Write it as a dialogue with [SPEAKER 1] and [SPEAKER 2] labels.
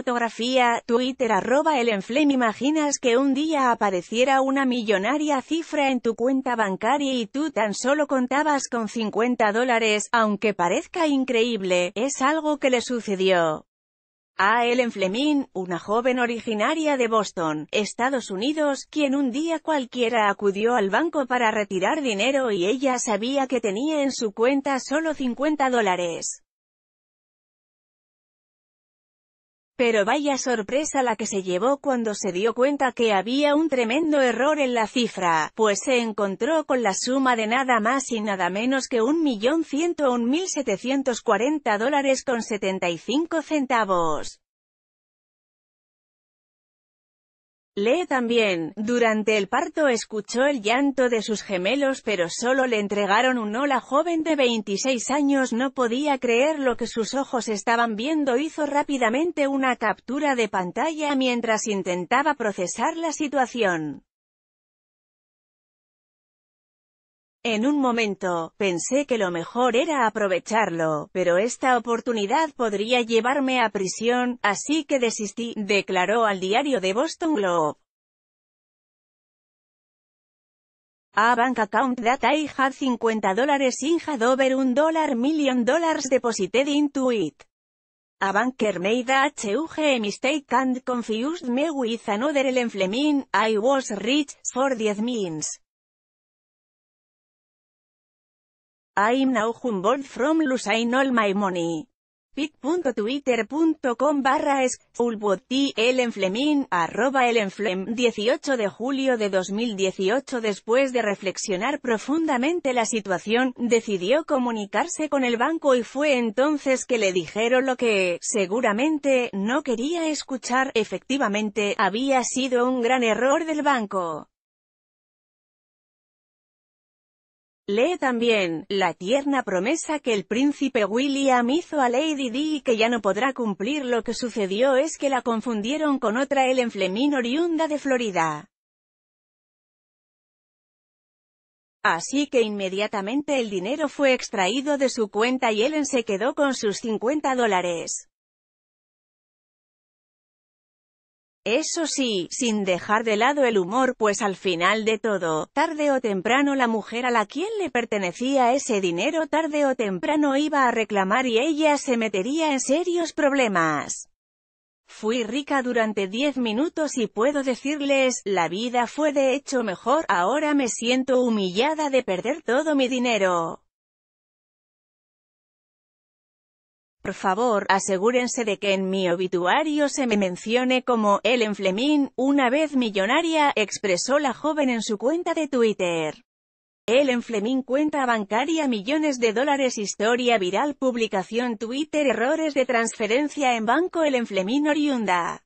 [SPEAKER 1] fotografía, Twitter arroba el imaginas que un día apareciera una millonaria cifra en tu cuenta bancaria y tú tan solo contabas con 50 dólares, aunque parezca increíble, es algo que le sucedió. A Ellen Fleming, una joven originaria de Boston, Estados Unidos, quien un día cualquiera acudió al banco para retirar dinero y ella sabía que tenía en su cuenta solo 50 dólares. Pero vaya sorpresa la que se llevó cuando se dio cuenta que había un tremendo error en la cifra, pues se encontró con la suma de nada más y nada menos que 1.101.740 dólares con 75 centavos. Lee también, durante el parto escuchó el llanto de sus gemelos pero solo le entregaron un La joven de 26 años no podía creer lo que sus ojos estaban viendo. Hizo rápidamente una captura de pantalla mientras intentaba procesar la situación. En un momento, pensé que lo mejor era aprovecharlo, pero esta oportunidad podría llevarme a prisión, así que desistí, declaró al diario de Boston Globe. A bank account that I had 50 dólares in had over $1 dollar million dollars deposited into it. A banker made a huge mistake and confused me with another Fleming, I was rich, for 10 means. I'm now humbled from losing all my money. pit.twitter.com barra es, 18 de julio de 2018 Después de reflexionar profundamente la situación, decidió comunicarse con el banco y fue entonces que le dijeron lo que, seguramente, no quería escuchar, efectivamente, había sido un gran error del banco. Lee también, la tierna promesa que el príncipe William hizo a Lady Di y que ya no podrá cumplir lo que sucedió es que la confundieron con otra Ellen Fleming oriunda de Florida. Así que inmediatamente el dinero fue extraído de su cuenta y Ellen se quedó con sus 50 dólares. Eso sí, sin dejar de lado el humor, pues al final de todo, tarde o temprano la mujer a la quien le pertenecía ese dinero tarde o temprano iba a reclamar y ella se metería en serios problemas. Fui rica durante 10 minutos y puedo decirles, la vida fue de hecho mejor, ahora me siento humillada de perder todo mi dinero. Por favor, asegúrense de que en mi obituario se me mencione como Ellen Fleming, una vez millonaria, expresó la joven en su cuenta de Twitter. Ellen Fleming cuenta bancaria millones de dólares historia viral publicación Twitter errores de transferencia en banco Ellen Fleming oriunda.